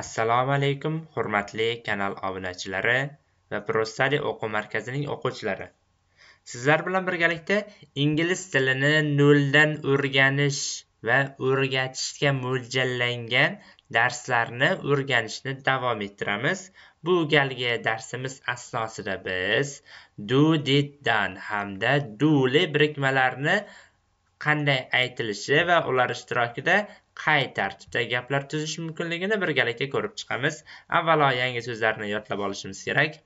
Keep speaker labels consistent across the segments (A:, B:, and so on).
A: assalomu alaykum hurmatli kanal obunachilari va prostadi o'quv markazining o'quvchilari sizlar bilan birgalikda ingliz tilini noldan o'rganish va o'rgatishga mo'ljallangan darslarni o'rganishni davom ettiramiz bu galgi darsimiz asnosida biz do did dan hamda duli birikmalarini qanday aytilishi va ular ishtirokida qay tartibda gaplar tuzish mumkinligini birgalikda ko'rib chiqamiz avvalo yangi so'zlarni yodlab olishimiz kerak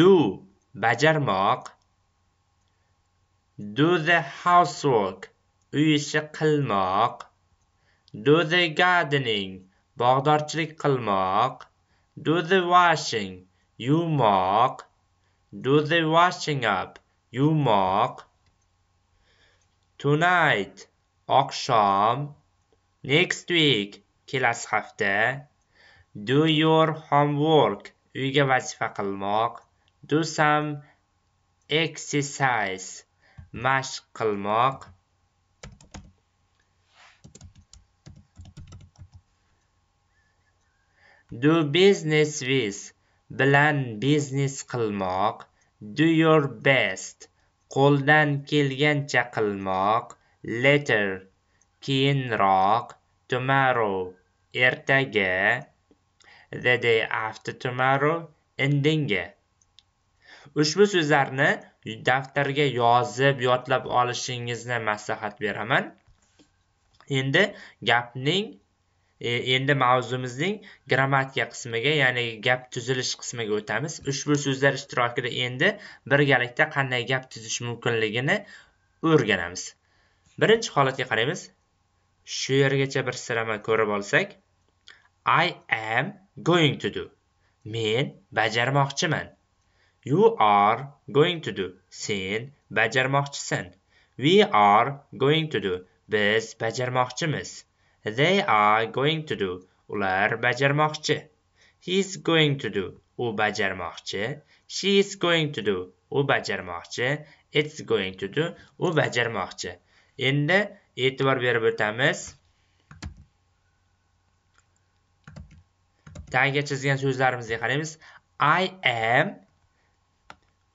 A: do bajarmoq do the housework uy ishi qilmoq do the gardening bog'dorchilik qilmoq do the washing yuvmoq do the washing up yuvmoq tonight oqshom next week kelasi hafta do your homework uyga vazifa qilmoq do some exercise mashq qilmoq do business with bilan biznes qilmoq do your best qo'ldan kelgancha qilmoq later keyinroq tomorrow ertaga the day after tomorrow endinga ushbu so'zlarni daftarga yozib yodlab olishingizni maslahat beraman endi gapning e, endi mavzumizning grammatika qismiga ya'ni gap tuzilish qismiga o'tamiz ushbu so'zlar ishtirokida endi birgalikda qanday gap tuzish mumkinligini o'rganamiz birinchi holatga qaraymiz shu yergacha bir sirama ko'rib olsak i am going to do men bajarmoqchiman you are going to do sen bajarmoqchisan we are going to do biz bajarmoqchimiz they are going to do ular bajarmoqchi he is going to do u bajarmoqchi she is going to do u bajarmoqchi it's going to do u bajarmoqchi endi e'tibor berib o'tamiz tagiga chizgan so'zlarimizga qaraymiz i am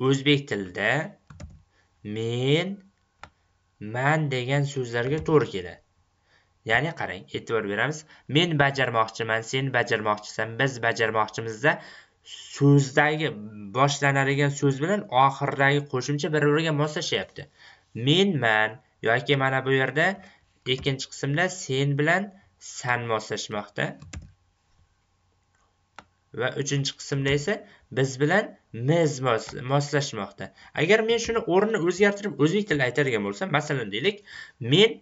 A: o'zbek tilida men man degan so'zlarga to'g'ri keladi ya'ni qarang e'tibor beramiz men bajarmoqchiman sen bajarmoqchisan biz bajarmoqchimizda so'zdagi boshlanadigan so'z bilan oxiridagi qo'shimcha bir biriga moslashyapti menman yoki mana bu yerda ikkinchi qismda sen bilan san moslashmoqda va uchinchi qismda esa biz bilan miz moslashmoqda agar men shuni o'rnini o'zgartirib o'zbek tilida aytadigan bo'lsam masalan deylik men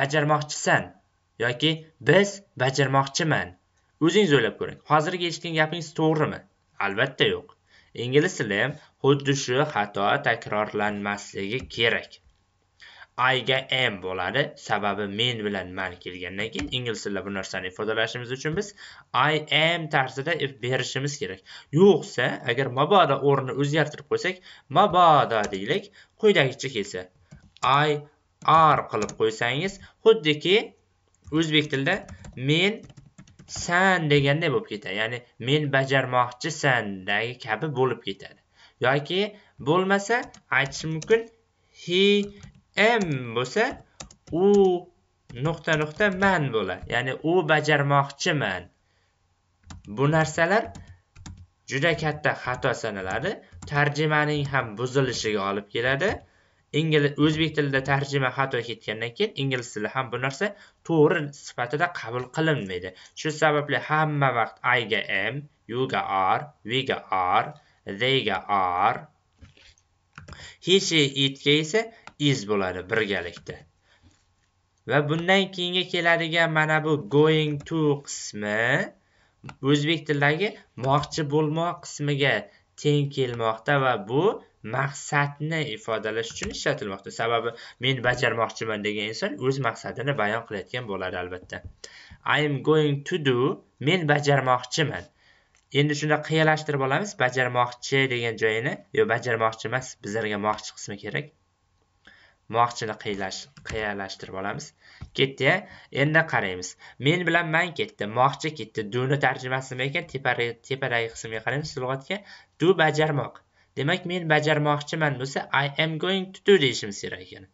A: bajarmoqchisan yoki biz bajarmoqchiman o'zingiz o'ylab ko'ring hozirgi eshitgan gapingiz to'g'rimi albatta yo'q ingliz tili ham xuddi shu xato takrorlanmasligi kerak I ga am bo'ladi sababi men bilan man kelgandan keyin ingliz tilida bu narsani ifodalashimiz uchun biz I am tarzida berishimiz kerak yo'qsa agar mabodo o'rnini o'zgartirib qo'ysak mabodo deylik quyidagicha kelsa I are qilib qo'ysangiz xuddiki o'zbek tilida men san deganday bo'lib ketadi ya'ni men bajarmoqchisandagi kabi bo'lib ketadi yoki bo'lmasa aytish mumkin he m bo'lsa u nuqta nuqta man bo'ladi ya'ni u bajarmoqchiman bu narsalar juda katta xato sanaladi tarjimaning ham buzilishiga olib keladi ingliz o'zbek tilida tarjima xato ketgandan keyin ingliz tili ham bu narsa to'g'ri sifatida qabul qilinmaydi shu sababli hamma vaqt i ga m u ga r v ga r they ga r he she it ga esa iz bo'ladi birgalikda va bundan keyingi keladigan mana bu going to qismi o'zbek tilidagi moqchi bo'lmoq qismiga teng kelmoqda va bu maqsadni ifodalash uchun ishlatilmoqda sababi men bajarmoqchiman degan inson o'z maqsadini bayon qilayotgan bo'ladi albatta i am going to do men bajarmoqchiman endi shunda qiyalashtirib olamiz bajarmoqchi degan joyini yo bajarmoqchi emas bizlarga moqchi qismi kerak muvoqchini qiyalashtirib olamiz ketdi endi qaraymiz men bilan man ketdi moqchi ketdi duni tarjimasi nima ekan tepadagi qismga qaraymiz lug'atga do bajarmoq demak men bajarmoqchiman bo'lsa i am going to do deyishimiz kerak ekan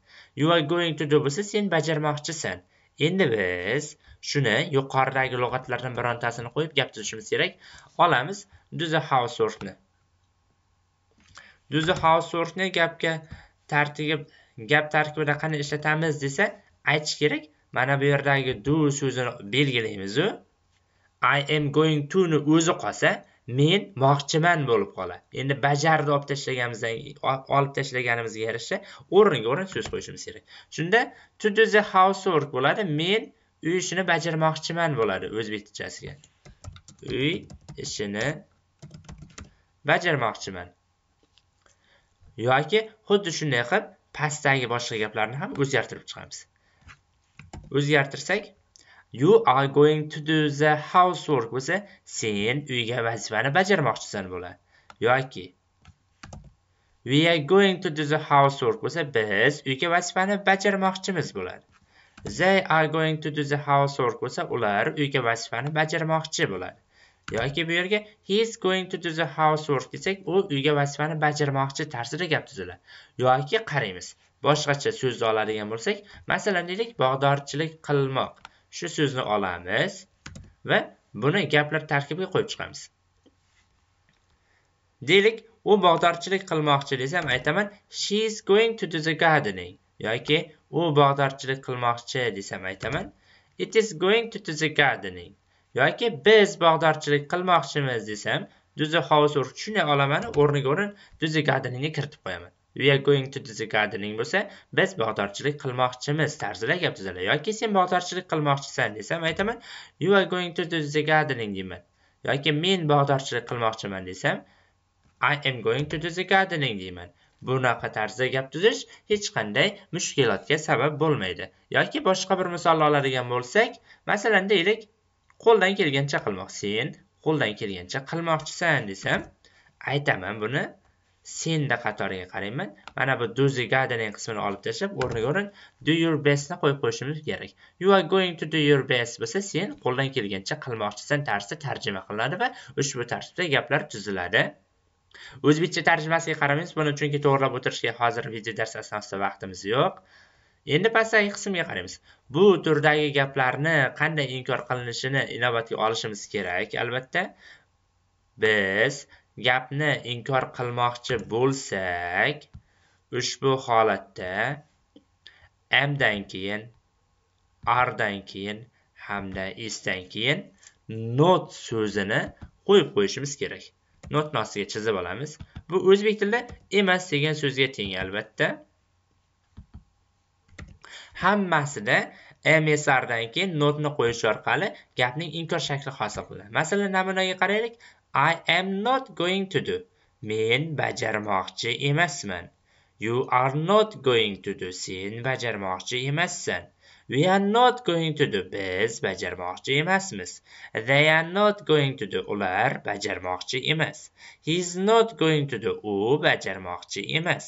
A: you are going to do bo'lsa sen bajarmoqchisan endi biz shuni yuqoridagi lug'atlardan birontasini qo'yib gap tuzishimiz kerak olamiz do the ni do the ni gapga tartib gap tarkibida qanday ishlatamiz desa aytish kerak mana bu yerdagi do so'zini belgilaymizu i am going to ni o'zi qolsa men moqchiman bo'lib qoladi endi bajarni olib tashlaganimizdan olib tashlaganimizga yarasha o'rniga o'rin so'z qo'yishimiz kerak shunda to do the housework bo'ladi men uy ishini bajarmoqchiman bo'ladi o'zbekchasiga uy ishini bajarmoqchiman yoki xuddi shunday qilib pastdagi boshqa gaplarni ham o'zgartirib chiqamiz o'zgartirsak you are going to do the housework bo'lsa sen uyga vazifani bajarmoqchisan bo'ladi yoki we are going to do the housework bo'lsa biz uyga vazifani bajarmoqchimiz bo'ladi they are going to do the housework bo'lsa ular uyga vazifani bajarmoqchi bo'ladi yoki bu yerga he is going to do the housework desak u uyga vazifani bajarmoqchi tarzida gap tuziladi yoki qaraymiz boshqacha so'zni oladigan bo'lsak masalan deylik bog'dorchilik qilmoq shu so'zni olamiz va buni gaplar tarkibiga qo'yib chiqamiz deylik u bog'dorchilik qilmoqchi desam aytaman she is going to do the gardening yoki u bog'dorchilik qilmoqchi desam aytaman it is going to do the gardening yoki biz bog'dorchilik qilmoqchimiz desam duzi the house shunday olaman o'rniga o'rin duzi gardeningga kiritib qo'yaman we are going to the gardening bo'lsa biz bog'dorchilik qilmoqchimiz tarzida gap tuziladi yoki sen bog'dorchilik qilmoqchisan desam aytaman you are going to the gardening deyman yoki men bog'dorchilik qilmoqchiman desam I am going to the gardening deyman. Bunaqa tarzda gap tuzish hech qanday mushkulotga sabab bo'lmaydi. Yoki boshqa bir misolni oladigan bo'lsak, masalan deylik, qo'ldan kelgancha qilmoq sen qo'ldan kelgancha qilmoqchisan desam aytaman buni senda qatoriga qarayman mana bu dozi gardening qismini olib tashlab o'rniga o'rin do your bestni qo'yib qo'yishimiz kerak you are going to do your best bo'lsa sen qo'ldan kelgancha qilmoqchisan tarzida tarjima qilinadi va ushbu tartibda gaplar tuziladi o'zbekcha tarjimasiga qaramaymiz buni chunki to'g'irlab o'tirishga hozir video dars asnosida vaqtimiz yo'q endi pastdagi qismga qaraymiz bu turdagi gaplarni qanday inkor qilinishini inobatga olishimiz kerak albatta biz gapni inkor qilmoqchi bo'lsak ushbu holatda m dan keyin r dan keyin hamda s dan keyin not so'zini qo'yib qo'yishimiz kerak Not nosiga chizib olamiz bu o'zbek tilida emas degan so'zga teng albatta hammasida msrdan keyin notni qo'yish orqali gapning inkor shakli hosil qiladi masalan namunaga qaraylik i am not going to do men bajarmoqchi emasman you are not going to do sen bajarmoqchi emassan We are not going to do. Biz bajarmoqchi emasmiz. They are not going to do. Ular bajarmoqchi emas. He is not going to do. U bajarmoqchi emas.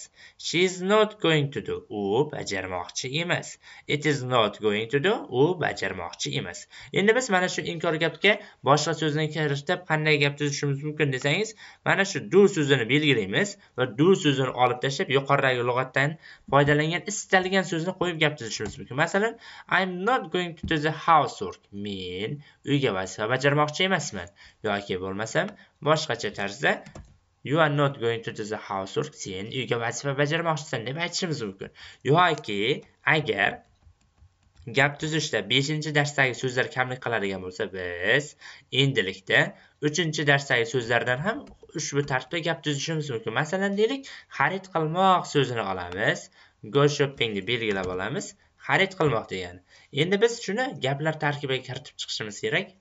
A: She is not going to do. U bajarmoqchi emas. It is not going to do. U bajarmoqchi emas. Endi biz mana shu inkor gapga boshqa so'zni kiritib qanday gap tuzishimiz mumkin desangiz, mana shu do so'zini belgilaymiz va do so'zini olib tashlab yuqoridagi lug'atdan foydalangan istalgan so'zni qo'yib gap tuzishimiz mumkin. Masalan, I'm not going to do the housework. Men uyga vazifa bajarmoqchi emasman. Yoki bo'lmasam boshqacha tarzda you are not going to do the housework. Sen uyga vazifa bajarmoqchisan deb aytishimiz mumkin. Yoki agar gap tuzishda 5-darsdagi so'zlar kamlik qiladigan bo'lsa, biz endilikda 3-darsdagi so'zlardan ham ushbu tartibda gap tuzishimiz mumkin. Masalan, deylik, xarid qilmoq so'zini olamiz, go shoppingni belgilab olamiz. xarid qilmoq degani endi biz shuni gaplar tarkibiga kiritib chiqishimiz kerak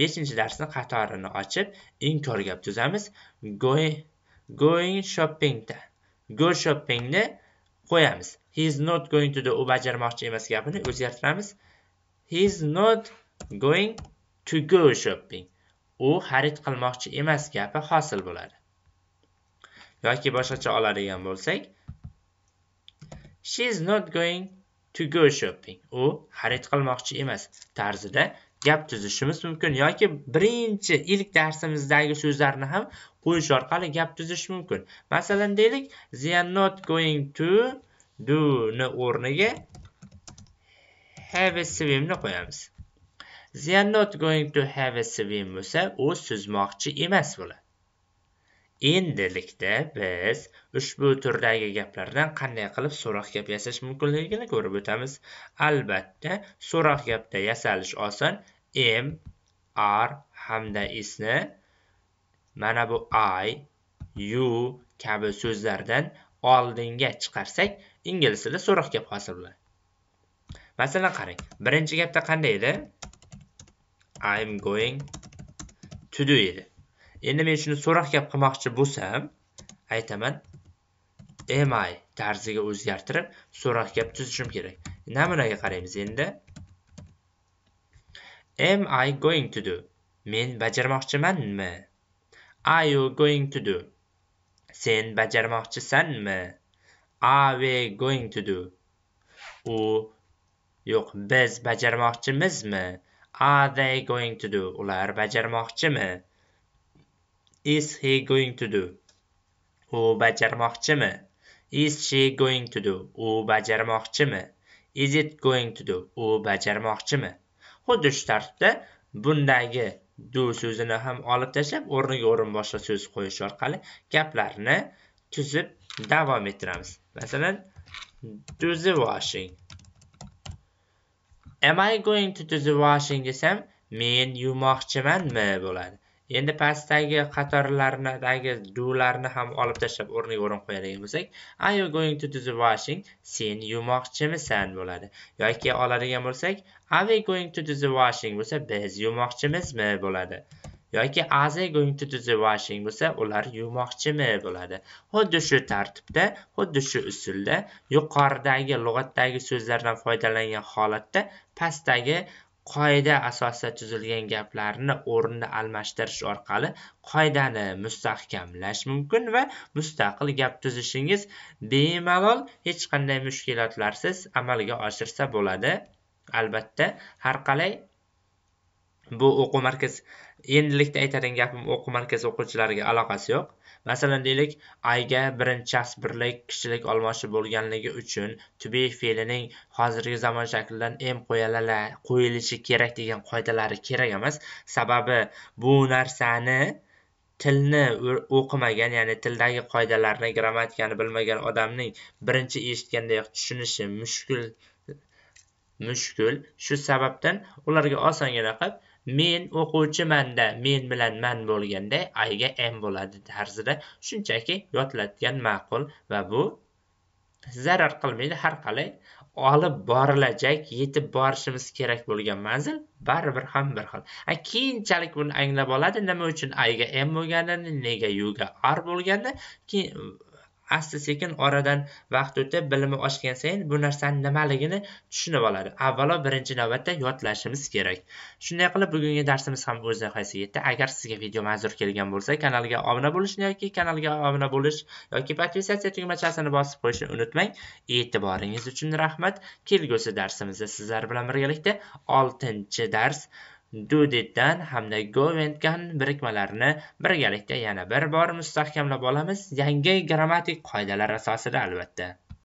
A: beshinchi darsni qatorini ochib inkor gap tuzamiz going shoppingda go shoppingni qo'yamiz he is not going to do u bajarmoqchi emas gapini o'zgartiramiz he is not going to go shopping u xarid qilmoqchi emas gapi hosil bo'ladi yoki boshqacha oladigan bo'lsak she is not going to go shopping u xarid qilmoqchi emas tarzida gap tuzishimiz mumkin yoki birinchi ilk darsimizdagi so'zlarni ham qo'yish orqali gap tuzish mumkin masalan deylik they are not going to do ni o'rniga have a swimni qo'yamiz they are not going to have a swim bo'lsa u suzmoqchi emas bo'ladi endilikda biz ushbu turdagi gaplardan qanday qilib so'roq gap yasash mumkinligini ko'rib o'tamiz albatta so'roq gapda yasalish oson m r hamda isni mana bu i you kabi so'zlardan oldinga chiqarsak ingliz tilida so'roq gap hosil bo'ladi masalan qarang birinchi gapda qanday edi i'm going to do edi endi men shuni so'roq gap qilmoqchi bo'lsam aytaman mi tarziga o'zgartirib so'roq gap tuzishim kerak namunaga qaraymiz endi am i going to do men bajarmoqchimanmi are you going to do sen bajarmoqchisanmi are we going to do u yo'q biz bajarmoqchimizmi are they going to do ular bajarmoqchimi is he going to do? U bajarmoqchimi? Is she going to do? U bajarmoqchimi? Is it going to do? U bajarmoqchimi? Xuddi shu tartibda bundagi do so'zini ham olib tashlab, o'rniga o'rin boshqa so'z qo'yish orqali gaplarni tuzib davom ettiramiz. Masalan, do the washing. Am I going to do the washing desam, men yuvmoqchimanmi bo'ladi. endi pastdagi qatorlardagi dolarni ham olib tashlab o'rniga o'rin qo'yadigan bo'lsak are you going to do the washing sen yuvmoqchimisan bo'ladi yoki oladigan bo'lsak are we going to do the washing bo'lsa biz yuvmoqchimizmi bo'ladi yoki are they going to do the washing bo'lsa ular yuvmoqchimi bo'ladi xuddi shu tartibda xuddi shu usulda yuqoridagi lug'atdagi so'zlardan foydalangan holatda pastdagi qoida asosida tuzilgan gaplarni o'rnini almashtirish orqali qoidani mustahkamlash mumkin va mustaqil gap tuzishingiz bemalol hech qanday mushkulotlarsiz amalga oshirsa bo'ladi albatta har qalay bu o'quv markaz endilikda aytadigan gapim o'quv markazi o'quvchilariga aloqasi yo'q masalan deylik ayga birinchi shaxs birlik kishilik almashuv bo'lganligi uchun to be fe'lining hozirgi zamon shaklidan m qo'yilishi kerak degan qoidalari kerak emas sababi bu narsani tilni o'qimagan ya'ni tildagi qoidalarni grammatikani bilmagan odamning birinchi eshitgandayoq tushunishi mushkul mushkul shu sababdan ularga osongina qilib men o'quvchimanda men bilan man bo'lganda ayga m bo'ladi tarzida shunchaki yodlatgan ma'qul va bu zarar qilmaydi har qalay olib borilajak yetib borishimiz kerak bo'lgan manzil baribir ham bir xil keyinchalik buni anglab oladi nima uchun ayga m bo'lganini nega yuga r bo'lganini keyin asta sekin oradan vaqt o'tib bilimi oshgan sayin bu narsani nimaligini tushunib oladi avvalo birinchi navbatda yodlashimiz kerak shunday qilib bugungi darsimiz ham o'z nihoyasiga yetdi agar sizga video manzur kelgan bo'lsa kanalga obuna bo'lishni yoki kanalga obuna bo'lish yoki podpisatsiya tugmachasini bosib qo'yishni unutmang e'tiboringiz uchun rahmat kelgusi darsimizda sizlar bilan birgalikda oltinchi dars dudetdan hamda govenddan birikmalarini birgalikda yana bir bor mustahkamlab olamiz yangi grammatik qoidalar asosida albatta